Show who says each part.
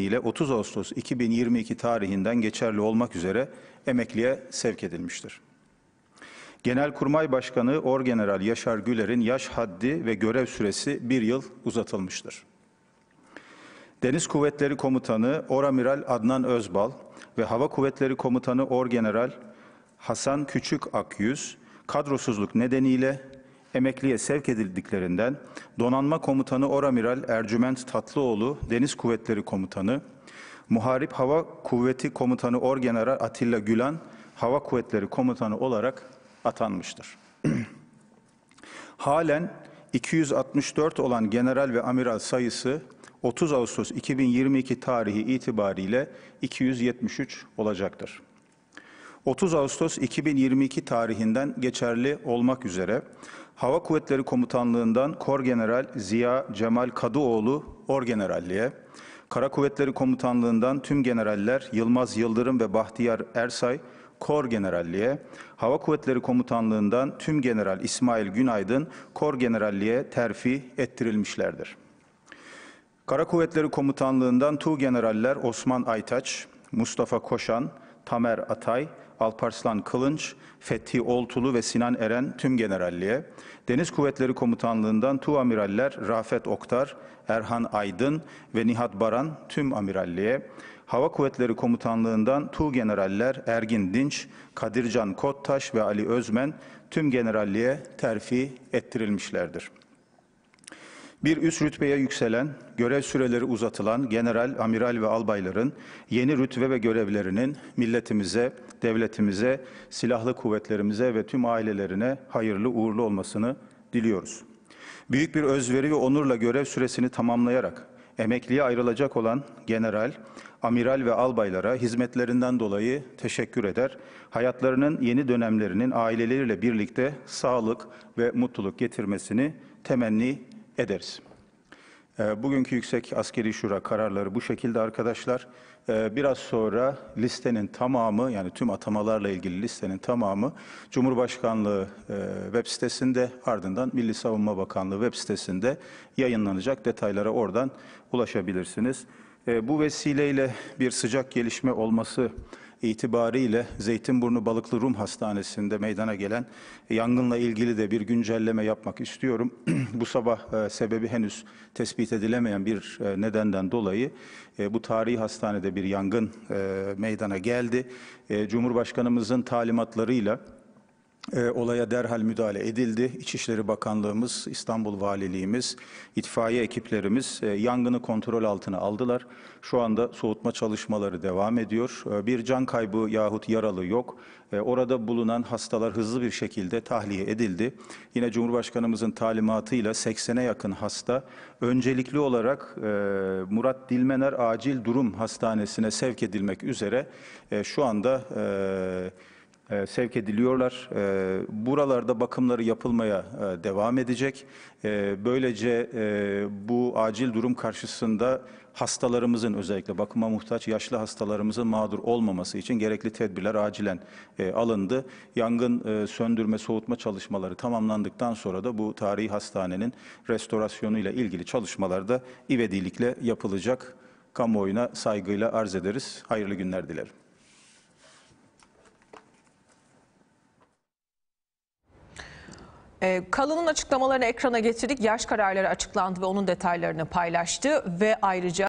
Speaker 1: metniyle 30 Ağustos 2022 tarihinden geçerli olmak üzere emekliye sevk edilmiştir. Genelkurmay Başkanı Orgeneral Yaşar Güler'in yaş haddi ve görev süresi bir yıl uzatılmıştır. Deniz Kuvvetleri Komutanı Oramiral Adnan Özbal ve Hava Kuvvetleri Komutanı Orgeneral Hasan Küçük Akyüz kadrosuzluk nedeniyle emekliye sevk edildiklerinden Donanma Komutanı Oramiral Ercüment Tatlıoğlu, Deniz Kuvvetleri Komutanı, Muharip Hava Kuvveti Komutanı Orgeneral Atilla Gülan, Hava Kuvvetleri Komutanı olarak atanmıştır. Halen 264 olan general ve amiral sayısı 30 Ağustos 2022 tarihi itibariyle 273 olacaktır. 30 Ağustos 2022 tarihinden geçerli olmak üzere Hava Kuvvetleri Komutanlığından Kor General Ziya Cemal Kadıoğlu Orgeneralliğe, Kara Kuvvetleri Komutanlığından tüm generaller Yılmaz Yıldırım ve Bahtiyar Ersay Kor Generalliğe, Hava Kuvvetleri Komutanlığından tüm General İsmail Günaydın Kor Generalliğe terfi ettirilmişlerdir. Kara Kuvvetleri Komutanlığından Tu Generaller Osman Aytaç, Mustafa Koşan, Tamer Atay, Alparslan Kılınç, Fethi Oltulu ve Sinan Eren tüm generalliğe, Deniz Kuvvetleri Komutanlığından Tu amiraller Rafet Oktar, Erhan Aydın ve Nihat Baran tüm amiralliğe, Hava Kuvvetleri Komutanlığından Tu Generaller Ergin Dinç, Kadircan Kottaş ve Ali Özmen tüm generalliğe terfi ettirilmişlerdir. Bir üst rütbeye yükselen, görev süreleri uzatılan general, amiral ve albayların yeni rütbe ve görevlerinin milletimize, devletimize, silahlı kuvvetlerimize ve tüm ailelerine hayırlı uğurlu olmasını diliyoruz. Büyük bir özveri ve onurla görev süresini tamamlayarak emekliye ayrılacak olan general, amiral ve albaylara hizmetlerinden dolayı teşekkür eder. Hayatlarının yeni dönemlerinin aileleriyle birlikte sağlık ve mutluluk getirmesini temenni ederiz. Ee, bugünkü Yüksek Askeri Şura kararları bu şekilde arkadaşlar. Ee, biraz sonra listenin tamamı yani tüm atamalarla ilgili listenin tamamı Cumhurbaşkanlığı e, web sitesinde ardından Milli Savunma Bakanlığı web sitesinde yayınlanacak detaylara oradan ulaşabilirsiniz. Ee, bu vesileyle bir sıcak gelişme olması itibariyle Zeytinburnu Balıklı Rum Hastanesi'nde meydana gelen yangınla ilgili de bir güncelleme yapmak istiyorum. bu sabah e, sebebi henüz tespit edilemeyen bir e, nedenden dolayı e, bu tarihi hastanede bir yangın meydana geldi. Cumhurbaşkanımızın talimatlarıyla e, olaya derhal müdahale edildi. İçişleri Bakanlığımız, İstanbul Valiliğimiz, itfaiye ekiplerimiz e, yangını kontrol altına aldılar. Şu anda soğutma çalışmaları devam ediyor. E, bir can kaybı yahut yaralı yok. E, orada bulunan hastalar hızlı bir şekilde tahliye edildi. Yine Cumhurbaşkanımızın talimatıyla 80'e yakın hasta öncelikli olarak e, Murat Dilmener Acil Durum Hastanesi'ne sevk edilmek üzere e, şu anda... E, e, sevk ediliyorlar. E, buralarda bakımları yapılmaya e, devam edecek. E, böylece e, bu acil durum karşısında hastalarımızın özellikle bakıma muhtaç yaşlı hastalarımızın mağdur olmaması için gerekli tedbirler acilen e, alındı. Yangın e, söndürme soğutma çalışmaları tamamlandıktan sonra da bu tarihi hastanenin restorasyonuyla ilgili çalışmalar da ivedilikle yapılacak. Kamuoyuna saygıyla arz ederiz. Hayırlı günler dilerim. Ee, Kalın'ın açıklamalarını ekrana getirdik. Yaş kararları açıklandı ve onun detaylarını paylaştı ve ayrıca